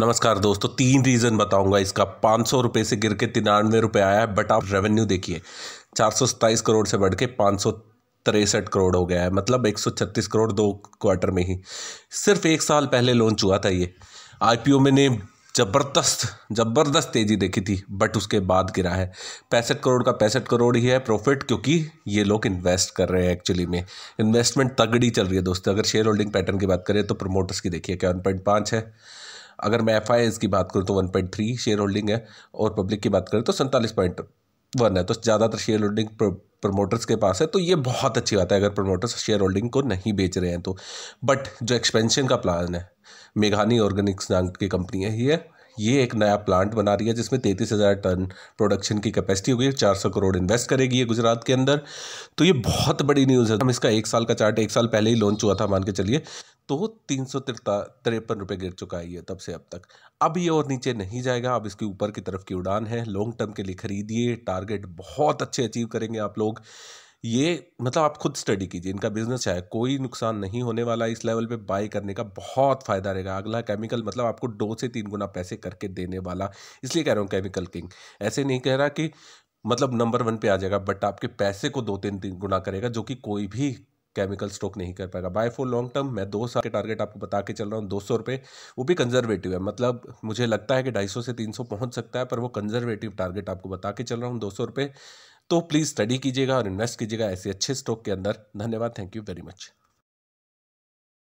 नमस्कार दोस्तों तीन रीज़न बताऊंगा इसका पाँच सौ रुपये से गिर के तिरानवे रुपये आया है बट आप रेवेन्यू देखिए चार सौ सत्ताईस करोड़ से बढ़ के पाँच सौ तिरसठ करोड़ हो गया है मतलब एक सौ छत्तीस करोड़ दो क्वार्टर में ही सिर्फ एक साल पहले लॉन्च हुआ था ये आईपीओ में ने ज़बरदस्त ज़बरदस्त तेज़ी देखी थी बट उसके बाद गिरा है पैंसठ करोड़ का पैंसठ करोड़ ही है प्रॉफिट क्योंकि ये लोग इन्वेस्ट कर रहे हैं एक्चुअली में इन्वेस्टमेंट तगड़ी चल रही है दोस्तों अगर शेयर होल्डिंग पैटर्न की बात करें तो प्रमोटर्स की देखिए वन पॉइंट पाँच है अगर मैं एफ की बात करूँ तो one point three share holding है और पब्लिक की बात करें तो सैंतालीस पॉइंट वन है तो ज़्यादातर शेयर होल्डिंग प्रमोटर्स के पास है तो ये बहुत अच्छी बात है अगर प्रमोटर्स शेयर होल्डिंग को नहीं बेच रहे हैं तो बट जो एक्सपेंशन का प्लान है मेघानी ऑर्गेनिक्स नाम की कंपनी है ये ये एक नया प्लांट बना रही है जिसमें तैंतीस हज़ार टन प्रोडक्शन की कैपेसिटी होगी चार सौ करोड़ इन्वेस्ट करेगी ये गुजरात के अंदर तो ये बहुत बड़ी न्यूज़ है हम इसका एक साल का चार्ट एक साल पहले ही लॉन्च हुआ था मान के चलिए तो तीन सौ तिरपन रुपये गिर चुका है ये तब से अब तक अब ये और नीचे नहीं जाएगा अब इसके ऊपर की तरफ की उड़ान है लॉन्ग टर्म के लिए खरीदिए टारगेट बहुत अच्छे अचीव करेंगे आप लोग ये मतलब आप खुद स्टडी कीजिए इनका बिजनेस है कोई नुकसान नहीं होने वाला इस लेवल पे बाय करने का बहुत फ़ायदा रहेगा अगला केमिकल मतलब आपको दो से तीन गुना पैसे करके देने वाला इसलिए कह रहा हूँ केमिकल किंग ऐसे नहीं कह रहा कि मतलब नंबर वन पे आ जाएगा बट आपके पैसे को दो तीन तीन गुना करेगा जो कि कोई भी केमिकल स्टॉक नहीं कर पाएगा बाय फॉर लॉन्ग टर्म मैं दो साल के टारगेट आपको बता के चल रहा हूँ दो सौ रुपये वो भी कंजर्वेटिव है मतलब मुझे लगता है कि ढाई सौ से तीन सौ पहुँच सकता है पर वो कंजर्वेटिव टारगेट आपको बता के चल रहा हूँ दो सौ रुपये तो प्लीज़ स्टडी कीजिएगा और इन्वेस्ट कीजिएगा ऐसे अच्छे स्टॉक के अंदर धन्यवाद थैंक यू वेरी मच